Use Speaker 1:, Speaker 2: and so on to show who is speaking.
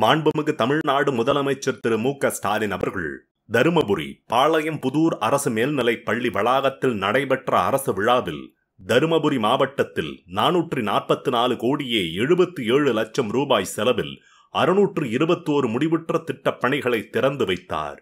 Speaker 1: மாண்புமிகு தமிழ்நாடு முதலமைச்சர் திரு மு க ஸ்டாலின் அவர்கள் தருமபுரி பாளையம் புதூர் அரசு மேல்நிலைப் பள்ளி வளாகத்தில் நடைபெற்ற அரசு விழாவில் தருமபுரி மாவட்டத்தில் நாநூற்றி நாற்பத்தி நாலு கோடியே எழுபத்தி ஏழு லட்சம் ரூபாய் செலவில் அறுநூற்று இருபத்தோரு முடிவுற்ற திட்டப் பணிகளை திறந்து வைத்தார்